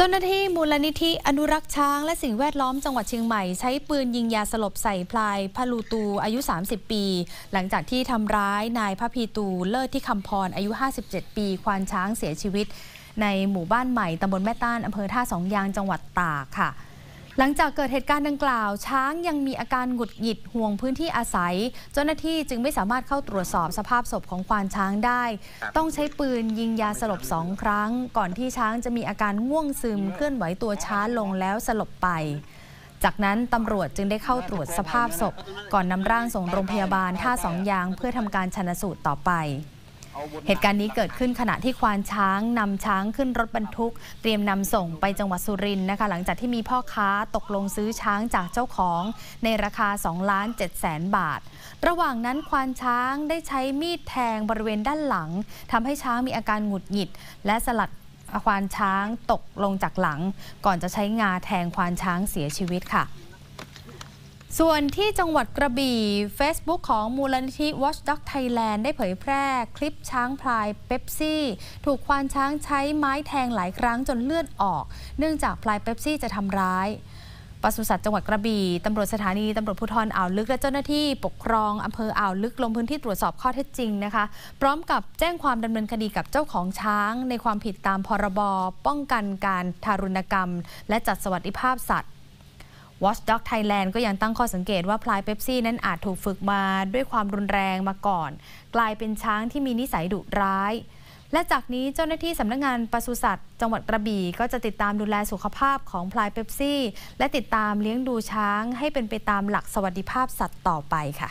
จ้าหน้าที่มูลนิธิอนุรักษ์ช้างและสิ่งแวดล้อมจังหวัดเชียงใหม่ใช้ปืนยิงยาสลบใส่พลายพาลูตูอายุ 30 ปี หลังจากที่ทำร้ายนายพระพีตูเลิศที่คำพร อายุ 57 ปี ควานช้างเสียชีวิตในหมู่บ้านใหม่ตำบลแม่ต้านอำเภอท่าสองยางจังหวัดตากค่ะหลังจากเกิดเหตุการณ์ดังกล่าวช้างยังมีอาการหงุดหงิดห่วงพื้นที่อาศัย เจ้าหน้าที่จึงไม่สามารถเข้าตรวจสอบสภาพศพของควานช้างได้ ต้องใช้ปืนยิงยาสลบสองครั้ง ก่อนที่ช้างจะมีอาการง่วงซึม เคลื่อนไหวตัวช้าลงแล้วสลบไป จากนั้นตำรวจจึงได้เข้าตรวจสภาพศพก่อนนำร่างส่งโรงพยาบาลท่าสองยางเพื่อทำการชนสูตรต่อไปเหตุการณ์นี้เกิดขึ้นขณะที่ควานช้างนำช้างขึ้นรถบรรทุก เตรียมนำส่งไปจังหวัดสุรินทร์นะคะ หลังจากที่มีพ่อค้าตกลงซื้อช้างจากเจ้าของ ในราคา2ล้านเจ็ดแสนบาท ระหว่างนั้นควานช้างได้ใช้มีดแทงบริเวณด้านหลัง ทำให้ช้างมีอาการหงุดหงิด และสลัดควานช้างตกลงจากหลัง ก่อนจะใช้งาแทงควานช้างเสียชีวิตค่ะส่วนที่จังหวัดกระบี่ Facebook ของมูลนิธิ Watchdog Thailand ได้เผยแพร่คลิปช้างพลายเปปซี่ ถูกควานช้างใช้ไม้แทงหลายครั้งจนเลือดออก เนื่องจากพลายเปปซี่จะทำร้ายปศุสัตว์จังหวัดกระบี่ ตำรวจสถานีตำรวจภูธรอ่าวลึก และเจ้าหน้าที่ปกครองอำเภออ่าวลึก ลงพื้นที่ตรวจสอบข้อเท็จจริงนะคะ พร้อมกับแจ้งความดำเนินคดีกับเจ้าของช้าง ในความผิดตามพรบป้องกันการทารุณกรรม และจัดสวัสดิภาพสัตว์ Watchdog Thailand ก็ยังตั้งข้อสังเกตว่าพลายเป๊ปซี่นั้นอาจถูกฝึกมาด้วยความรุนแรงมาก่อน กลายเป็นช้างที่มีนิสัยดุร้าย และจากนี้เจ้าหน้าที่สำนักงงานปศุสัตว์จังหวัดกระบี่ ก็จะติดตามดูแลสุขภาพของพลายเป๊ปซี่และติดตามเลี้ยงดูช้างให้เป็นไปตามหลักสวัสดิภาพสัตว์ต่อไปค่ะ